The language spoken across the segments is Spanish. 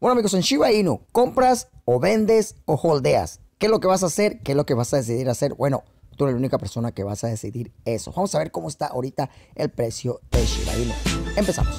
Bueno amigos, en Shiba Inu, compras o vendes o holdeas. ¿Qué es lo que vas a hacer? ¿Qué es lo que vas a decidir hacer? Bueno, tú eres la única persona que vas a decidir eso. Vamos a ver cómo está ahorita el precio de Shiba Inu. Empezamos.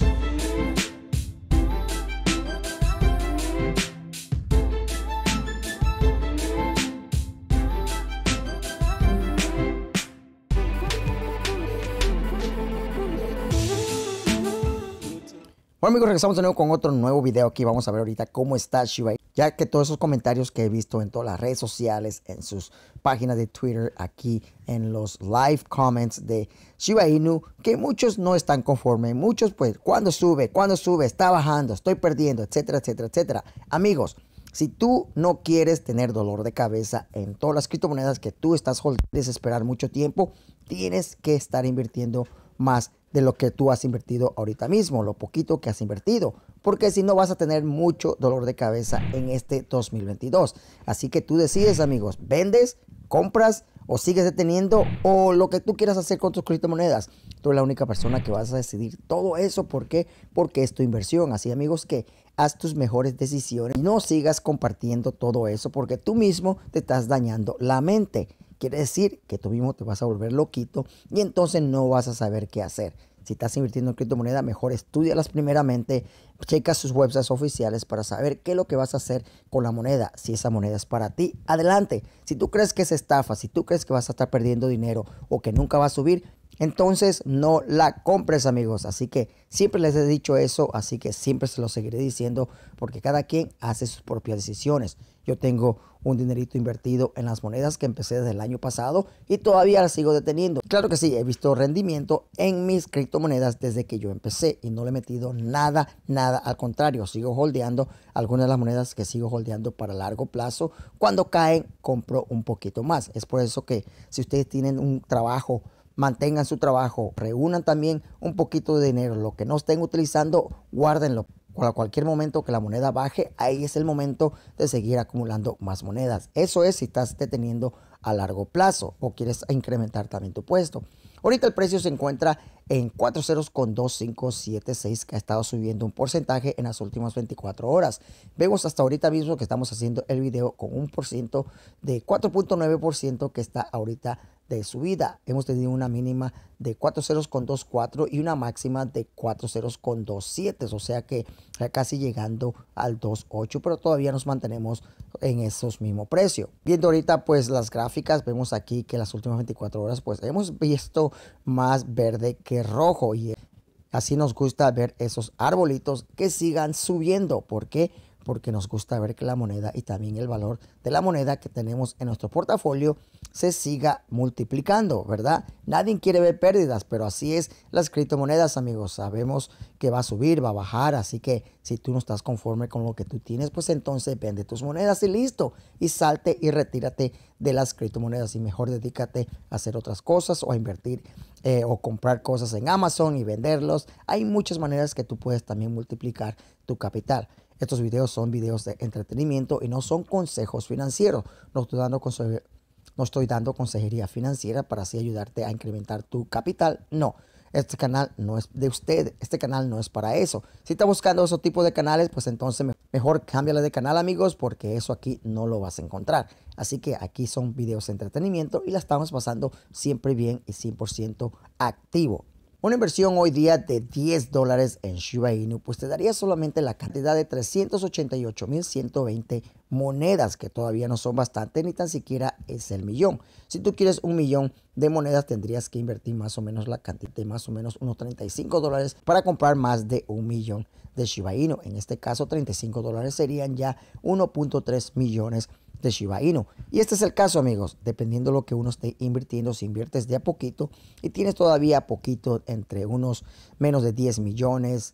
Bueno amigos, regresamos de nuevo con otro nuevo video aquí. Vamos a ver ahorita cómo está Shiba, ya que todos esos comentarios que he visto en todas las redes sociales, en sus páginas de Twitter, aquí en los live comments de Shiba Inu, que muchos no están conformes, muchos pues, cuando sube? cuando sube? Está bajando, estoy perdiendo, etcétera, etcétera, etcétera. Amigos, si tú no quieres tener dolor de cabeza en todas las criptomonedas que tú estás esperando mucho tiempo, tienes que estar invirtiendo más de lo que tú has invertido ahorita mismo, lo poquito que has invertido, porque si no vas a tener mucho dolor de cabeza en este 2022. Así que tú decides, amigos, vendes, compras o sigues deteniendo o lo que tú quieras hacer con tus criptomonedas. Tú eres la única persona que vas a decidir todo eso. ¿Por qué? Porque es tu inversión. Así, amigos, que haz tus mejores decisiones y no sigas compartiendo todo eso porque tú mismo te estás dañando la mente. Quiere decir que tú mismo te vas a volver loquito y entonces no vas a saber qué hacer. Si estás invirtiendo en criptomoneda, mejor estudialas primeramente, checa sus websites oficiales para saber qué es lo que vas a hacer con la moneda. Si esa moneda es para ti, adelante. Si tú crees que es estafa, si tú crees que vas a estar perdiendo dinero o que nunca va a subir, entonces no la compres amigos. Así que siempre les he dicho eso, así que siempre se lo seguiré diciendo porque cada quien hace sus propias decisiones. Yo tengo un dinerito invertido en las monedas que empecé desde el año pasado y todavía las sigo deteniendo. Claro que sí, he visto rendimiento en mis criptomonedas desde que yo empecé y no le he metido nada, nada. Al contrario, sigo holdeando algunas de las monedas que sigo holdeando para largo plazo. Cuando caen, compro un poquito más. Es por eso que si ustedes tienen un trabajo mantengan su trabajo, reúnan también un poquito de dinero, lo que no estén utilizando, guárdenlo. A cualquier momento que la moneda baje, ahí es el momento de seguir acumulando más monedas. Eso es si estás deteniendo a largo plazo o quieres incrementar también tu puesto. Ahorita el precio se encuentra en 4.0.2576 que ha estado subiendo un porcentaje en las últimas 24 horas. Vemos hasta ahorita mismo que estamos haciendo el video con un por ciento de 4.9% que está ahorita de subida. Hemos tenido una mínima de 4 con y una máxima de 4 con o sea que casi llegando al 2.8, pero todavía nos mantenemos en esos mismos precios. Viendo ahorita pues las gráficas, vemos aquí que las últimas 24 horas pues hemos visto más verde que rojo y así nos gusta ver esos arbolitos que sigan subiendo porque porque nos gusta ver que la moneda y también el valor de la moneda que tenemos en nuestro portafolio se siga multiplicando, ¿verdad? Nadie quiere ver pérdidas, pero así es las criptomonedas, amigos. Sabemos que va a subir, va a bajar, así que si tú no estás conforme con lo que tú tienes, pues entonces vende tus monedas y listo. Y salte y retírate de las criptomonedas y mejor dedícate a hacer otras cosas o a invertir eh, o comprar cosas en Amazon y venderlos. Hay muchas maneras que tú puedes también multiplicar tu capital. Estos videos son videos de entretenimiento y no son consejos financieros. No estoy dando, no estoy dando consejería financiera para así ayudarte a incrementar tu capital. No. Este canal no es de usted, este canal no es para eso. Si está buscando esos tipos de canales, pues entonces mejor cámbiale de canal, amigos, porque eso aquí no lo vas a encontrar. Así que aquí son videos de entretenimiento y la estamos pasando siempre bien y 100% activo. Una inversión hoy día de 10 dólares en Shiba Inu, pues te daría solamente la cantidad de 388.120 monedas, que todavía no son bastante, ni tan siquiera es el millón. Si tú quieres un millón de monedas, tendrías que invertir más o menos la cantidad de más o menos unos 35 dólares para comprar más de un millón de Shiba Inu. En este caso, 35 dólares serían ya 1.3 millones de de Shiba Inu. Y este es el caso, amigos. Dependiendo de lo que uno esté invirtiendo, si inviertes de a poquito y tienes todavía poquito, entre unos menos de 10 millones,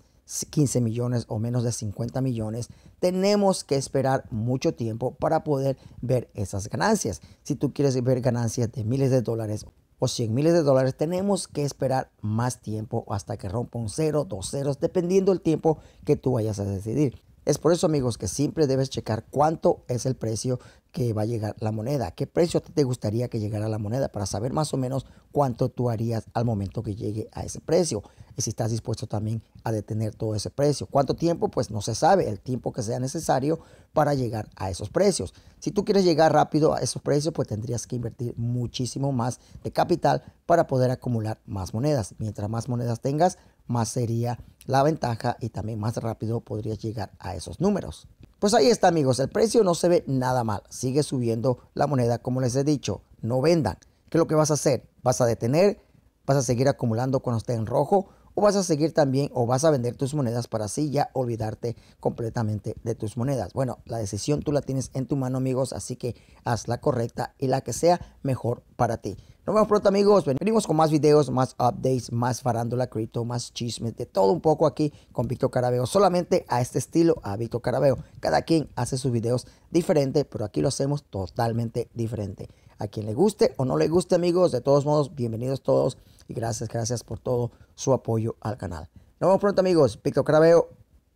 15 millones o menos de 50 millones, tenemos que esperar mucho tiempo para poder ver esas ganancias. Si tú quieres ver ganancias de miles de dólares o 100 miles de dólares, tenemos que esperar más tiempo hasta que rompa un cero, dos ceros, dependiendo el tiempo que tú vayas a decidir. Es por eso, amigos, que siempre debes checar cuánto es el precio que va a llegar la moneda, qué precio te gustaría que llegara la moneda para saber más o menos cuánto tú harías al momento que llegue a ese precio y si estás dispuesto también a detener todo ese precio. ¿Cuánto tiempo? Pues no se sabe, el tiempo que sea necesario para llegar a esos precios. Si tú quieres llegar rápido a esos precios, pues tendrías que invertir muchísimo más de capital para poder acumular más monedas. Mientras más monedas tengas, más sería la ventaja y también más rápido podrías llegar a esos números. Pues ahí está amigos, el precio no se ve nada mal, sigue subiendo la moneda como les he dicho, no vendan. ¿Qué es lo que vas a hacer? ¿Vas a detener? ¿Vas a seguir acumulando cuando esté en rojo? o vas a seguir también o vas a vender tus monedas para así ya olvidarte completamente de tus monedas. Bueno, la decisión tú la tienes en tu mano amigos, así que haz la correcta y la que sea mejor para ti. Nos vemos pronto amigos, venimos con más videos, más updates, más farándula cripto, más chismes, de todo un poco aquí con Víctor Carabeo, solamente a este estilo, a Víctor Carabeo. Cada quien hace sus videos diferente, pero aquí lo hacemos totalmente diferente a quien le guste o no le guste, amigos. De todos modos, bienvenidos todos y gracias, gracias por todo su apoyo al canal. Nos vemos pronto, amigos. Víctor Carabeo.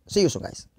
See you soon, guys.